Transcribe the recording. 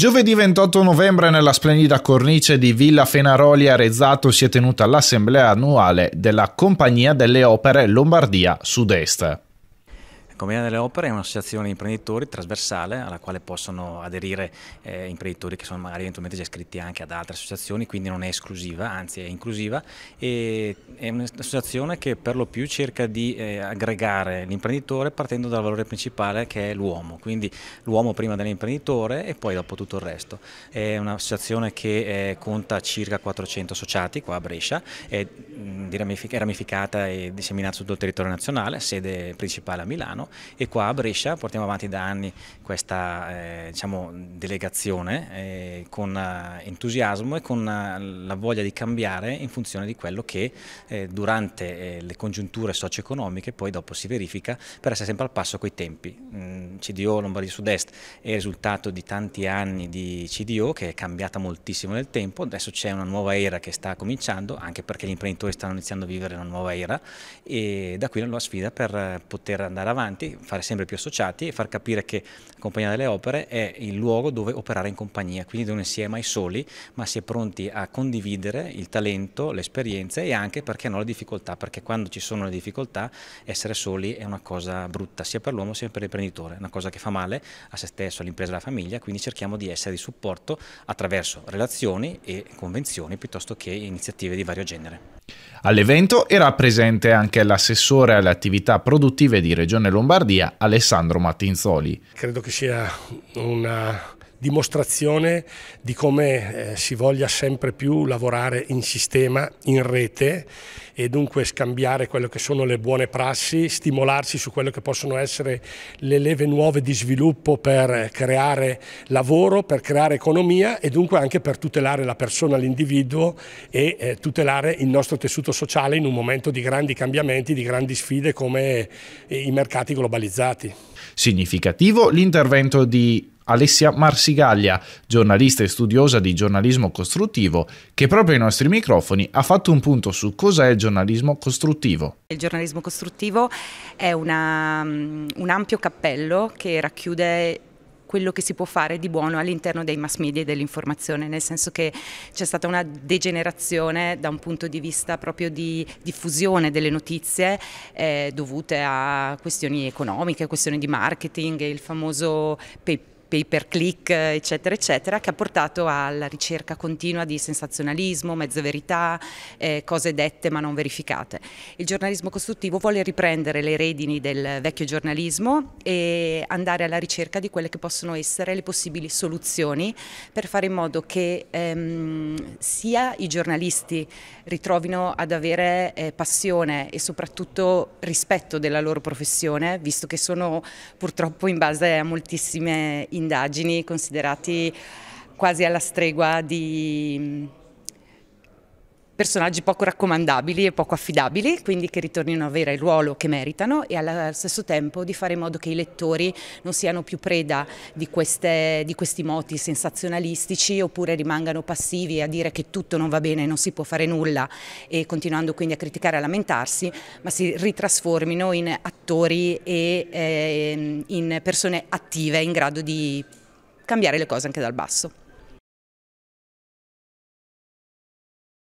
Giovedì 28 novembre nella splendida cornice di Villa Fenaroli a Rezzato si è tenuta l'assemblea annuale della Compagnia delle Opere Lombardia Sud-Est. Commedia ecco, delle Opere è un'associazione di imprenditori trasversale alla quale possono aderire eh, imprenditori che sono magari eventualmente già iscritti anche ad altre associazioni, quindi non è esclusiva, anzi è inclusiva e è un'associazione che per lo più cerca di eh, aggregare l'imprenditore partendo dal valore principale che è l'uomo, quindi l'uomo prima dell'imprenditore e poi dopo tutto il resto. È un'associazione che eh, conta circa 400 associati qua a Brescia, è, ramific ramificata e disseminata su tutto il territorio nazionale, sede principale a Milano e qua a Brescia portiamo avanti da anni questa eh, diciamo, delegazione eh, con eh, entusiasmo e con eh, la voglia di cambiare in funzione di quello che eh, durante eh, le congiunture socio-economiche poi dopo si verifica per essere sempre al passo coi tempi. Mm, CDO Lombardia Sud-Est è il risultato di tanti anni di CDO che è cambiata moltissimo nel tempo, adesso c'è una nuova era che sta cominciando anche perché gli imprenditori stanno iniziando a vivere una nuova era e da qui la nuova sfida per poter andare avanti, fare sempre più associati e far capire che la Compagnia delle Opere è il luogo dove operare in compagnia, quindi dove non si è mai soli, ma si è pronti a condividere il talento, le esperienze e anche perché hanno le difficoltà, perché quando ci sono le difficoltà essere soli è una cosa brutta sia per l'uomo sia per l'imprenditore, è una cosa che fa male a se stesso, all'impresa e alla famiglia, quindi cerchiamo di essere di supporto attraverso relazioni e convenzioni piuttosto che iniziative di vario genere. All'evento era presente anche l'assessore alle attività produttive di Regione Lombardia Alessandro Mattinzoli. Credo che sia una dimostrazione di come eh, si voglia sempre più lavorare in sistema, in rete e dunque scambiare quelle che sono le buone prassi, stimolarsi su quelle che possono essere le leve nuove di sviluppo per creare lavoro, per creare economia e dunque anche per tutelare la persona, l'individuo e eh, tutelare il nostro tessuto sociale in un momento di grandi cambiamenti, di grandi sfide come eh, i mercati globalizzati. Significativo l'intervento di Alessia Marsigaglia, giornalista e studiosa di giornalismo costruttivo, che proprio ai nostri microfoni ha fatto un punto su cosa è il giornalismo costruttivo. Il giornalismo costruttivo è una, mm, un ampio cappello che racchiude quello che si può fare di buono all'interno dei mass media e dell'informazione, nel senso che c'è stata una degenerazione da un punto di vista proprio di diffusione delle notizie eh, dovute a questioni economiche, questioni di marketing, il famoso pay pay per click, eccetera, eccetera, che ha portato alla ricerca continua di sensazionalismo, mezze verità, eh, cose dette ma non verificate. Il giornalismo costruttivo vuole riprendere le redini del vecchio giornalismo e andare alla ricerca di quelle che possono essere le possibili soluzioni per fare in modo che ehm, sia i giornalisti ritrovino ad avere eh, passione e soprattutto rispetto della loro professione, visto che sono purtroppo in base a moltissime indagini considerati quasi alla stregua di personaggi poco raccomandabili e poco affidabili, quindi che ritornino a avere il ruolo che meritano e allo stesso tempo di fare in modo che i lettori non siano più preda di, queste, di questi moti sensazionalistici oppure rimangano passivi a dire che tutto non va bene, non si può fare nulla e continuando quindi a criticare e a lamentarsi, ma si ritrasformino in attori e eh, in persone attive in grado di cambiare le cose anche dal basso.